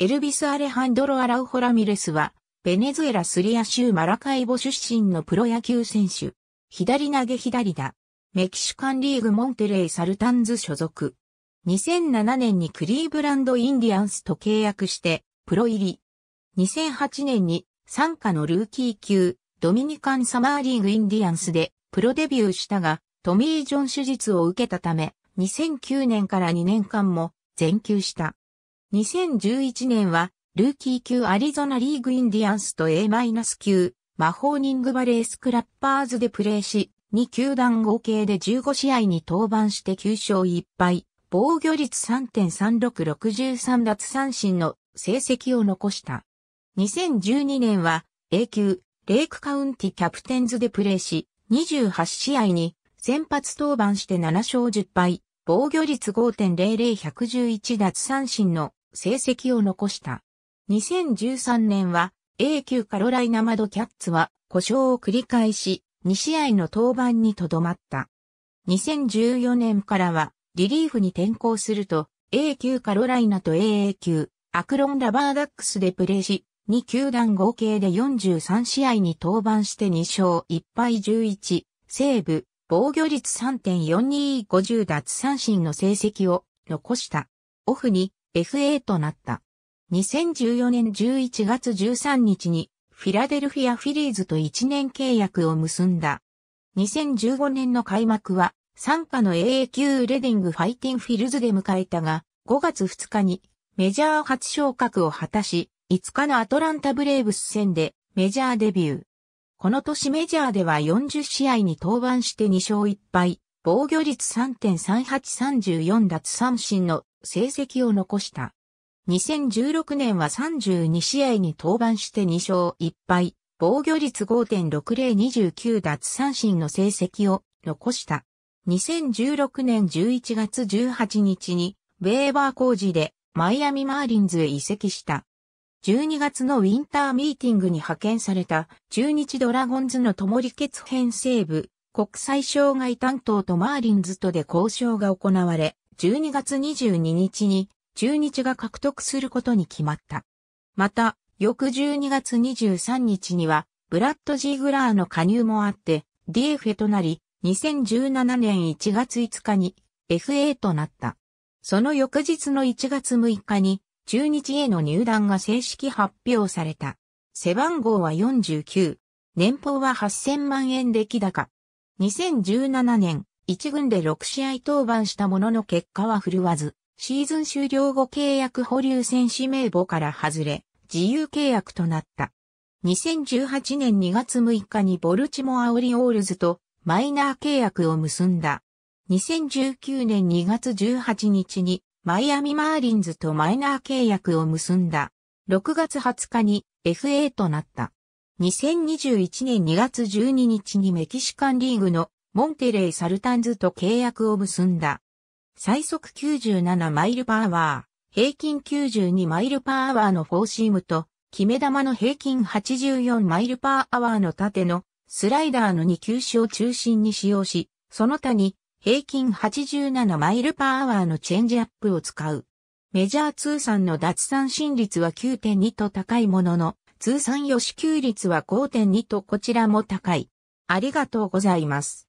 エルビス・アレハンドロ・アラウホ・ラミレスは、ベネズエラ・スリア州マラカイボ出身のプロ野球選手。左投げ左打。メキシカンリーグモンテレイ・サルタンズ所属。2007年にクリーブランド・インディアンスと契約して、プロ入り。2008年に、参加のルーキー級、ドミニカンサマーリーグインディアンスで、プロデビューしたが、トミー・ジョン手術を受けたため、2009年から2年間も、全休した。2011年は、ルーキー級アリゾナリーグインディアンスと A- 級、マホーニングバレースクラッパーズでプレーし、2球団合計で15試合に登板して9勝1敗、防御率3.3663奪三振の成績を残した。2012年は A 級レイクカウンティキャプテンズでプレーし、28試合に先発登板して7勝10敗、防御率5.00111奪三振の成績を残した。2013年は A 級カロライナマドキャッツは故障を繰り返し2試合の登板にとどまった。2014年からはリリーフに転向すると A 級カロライナと AA 級アクロンラバーダックスでプレーし2球団合計で43試合に登板して2勝1敗11セーブ防御率3.4250奪三振の成績を残した。オフに FA となった。2014年11月13日にフィラデルフィアフィリーズと1年契約を結んだ。2015年の開幕は参加の AA 級レディングファイティンフィルズで迎えたが、5月2日にメジャー初昇格を果たし、5日のアトランタブレーブス戦でメジャーデビュー。この年メジャーでは40試合に登板して2勝1敗、防御率3.3834奪三振の成績を残した。2016年は32試合に登板して2勝1敗、防御率5.6029奪三振の成績を残した。2016年11月18日に、ベーバー工事でマイアミマーリンズへ移籍した。12月のウィンターミーティングに派遣された中日ドラゴンズの共利決編成部国際障害担当とマーリンズとで交渉が行われ、12月22日に中日が獲得することに決まった。また、翌12月23日には、ブラッド・ジーグラーの加入もあって、d f となり、2017年1月5日に FA となった。その翌日の1月6日に、中日への入団が正式発表された。背番号は49。年俸は8000万円出来高。2017年、1軍で6試合登板したものの結果は振るわず、シーズン終了後契約保留選手名簿から外れ、自由契約となった。2018年2月6日にボルチモアオリオールズとマイナー契約を結んだ。2019年2月18日にマイアミマーリンズとマイナー契約を結んだ。6月20日に FA となった。2021年2月12日にメキシカンリーグのモンテレイ・サルタンズと契約を結んだ。最速97マイルパーワー、平均92マイルパーワーのフォーシームと、決め球の平均84マイルパーアワーの縦のスライダーの2球種を中心に使用し、その他に平均87マイルパーアワーのチェンジアップを使う。メジャー通算の脱三振率は9.2と高いものの、通算予支給率は5.2とこちらも高い。ありがとうございます。